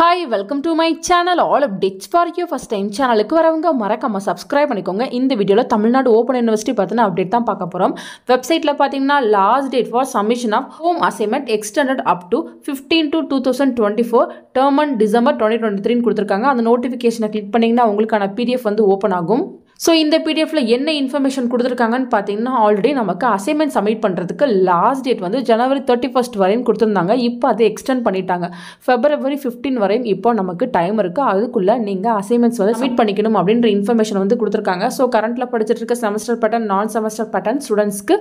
hi welcome to my channel all dish for you first time சேனலுக்கு வரவங்க மறக்காம subscribe பண்ணிக்கோங்க இந்த வீடியோவில் தமிழ்நாடு ஓப்பன் யூனிவர்சிட்டி பார்த்தினா அப்டேட் தான் பார்க்க போகிறோம் வெப்சைட்டில் பார்த்தீங்கன்னா last date for submission of home assignment extended up to fifteen to two thousand twenty four term and December twenty twenty த்ரீன்னு கொடுத்துருக்காங்க அந்த நோட்டிஃபிகேஷனை கிளிக் பண்ணிங்கன்னா உங்களுக்கான பிடிஎஃப் வந்து ஓப்பன் ஆகும் ஸோ இந்த பிடிஎஃப்ல என்ன இன்ஃபர்மேஷன் கொடுத்துருக்காங்கன்னு பார்த்தீங்கன்னா ஆல்ரெடி நமக்கு அசைன்மெண்ட் சப்மிட் பண்ணுறதுக்கு லாஸ்ட் டேட் வந்து ஜனவரி தேர்ட்டி ஃபஸ்ட் வரையும் கொடுத்துருந்தாங்க இப்போ அதை எக்ஸ்டெண்ட் பண்ணிட்டாங்க ஃபெப்ரவரி ஃபிஃப்டீன் வரையும் இப்போ நமக்கு டைம் இருக்குது அதுக்குள்ளே நீங்கள் அசைன்மெண்ட்ஸ் வந்து சப்மிட் பண்ணிக்கணும் அப்படின்ற இன்ஃபர்மேஷன் வந்து கொடுத்துருக்காங்க ஸோ கரண்ட்டில் படிச்சுட்டு இருக்க செமஸ்டர் பேட்டர்ன் நான் செமஸ்டர் பேட்டர்ன் ஸ்டூடெண்ட்ஸ்க்கு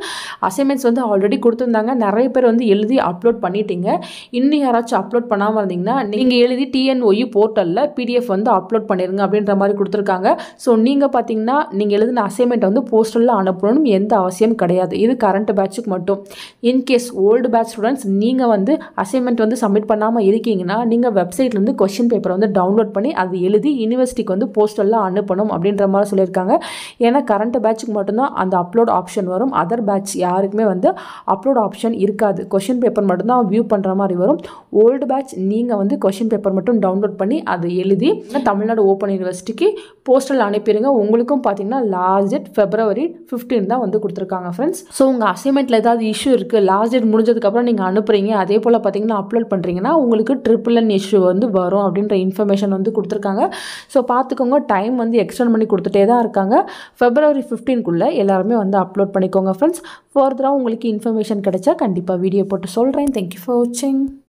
அசைன்மெண்ட்ஸ் வந்து ஆல்ரெடி கொடுத்துருந்தாங்க நிறைய பேர் வந்து எழுதி அப்லோட் பண்ணிட்டீங்க இன்னும் யாராச்சும் அப்லோட் பண்ணாமல் இருந்தீங்கன்னா நீங்கள் எழுதி டிஎன்ஒயு போர்ட்டலில் பிடிஎஃப் வந்து அப்லோட் பண்ணிடுங்க அப்படின்ற மாதிரி கொடுத்துருக்காங்க ஸோ நீங்கள் பார்த்தீங்கன்னா அப்படின்னா நீங்கள் எழுதின அசைன்மெண்ட்டை வந்து போஸ்டலில் அனுப்பணும்னு எந்த அவசியம் கிடையாது இது கரண்ட் பேட்சுக்கு மட்டும் இன்கேஸ் ஓல்டு பேட்ச் ஸ்டூடெண்ட்ஸ் நீங்கள் வந்து அசைன்மெண்ட் வந்து சப்மிட் பண்ணாமல் இருக்கீங்கன்னா நீங்கள் வெப்சைட்லேருந்து கொஷின் பேப்பரை வந்து டவுன்லோட் பண்ணி அது எழுதி யூனிவர்சிட்டிக்கு வந்து போஸ்டலில் அனுப்பணும் அப்படின்ற மாதிரி சொல்லியிருக்காங்க ஏன்னா கரண்ட் பேட்சுக்கு மட்டும்தான் அந்த அப்லோட் ஆப்ஷன் வரும் அதர் பேட்ச் யாருக்குமே வந்து அப்லோட் ஆப்ஷன் இருக்காது கொஷின் பேப்பர் மட்டும்தான் வியூ பண்ணுற மாதிரி வரும் ஓல்டு பேட்ச் நீங்கள் வந்து கொஷின் பேப்பர் மட்டும் டவுன்லோட் பண்ணி அதை எழுதி தமிழ்நாடு ஓப்பன் யூனிவர்சிட்டிக்கு போஸ்டல் அனுப்பிடுங்க உங்களுக்கும் அதுவும் பார்த்தீங்கன்னா லாஸ்ட் டேட் ஃபெப்ரவரி ஃபிஃப்டீன் தான் வந்து கொடுத்துருக்காங்க ஃப்ரெண்ட்ஸ் ஸோ உங்கள் அசைன்மெண்ட்டில் ஏதாவது இஷ்யூ இருக்குது லாஸ்ட் டேட் முடிஞ்சதுக்கப்புறம் நீங்கள் அனுப்புகிறீங்க அதே போல் பார்த்தீங்கன்னா அப்லோட் பண்ணுறீங்கன்னா உங்களுக்கு ட்ரிபிள் என் இஷ்யூ வந்து வரும் அப்படின்ற இன்ஃபர்மேஷன் வந்து கொடுத்துருக்காங்க ஸோ பார்த்துக்கோங்க டைம் வந்து எக்ஸ்டெண்ட் பண்ணி கொடுத்துட்டே தான் இருக்காங்க ஃபெப்ரவரி ஃபிஃப்டீன்குள்ளே எல்லாருமே வந்து அப்லோட் பண்ணிக்கோங்க ஃப்ரெண்ட்ஸ் ஃபர்தராக உங்களுக்கு இன்ஃபர்மேஷன் கிடைச்சா கண்டிப்பாக வீடியோ போட்டு சொல்கிறேன் தேங்க்யூ ஃபார் வாட்சிங்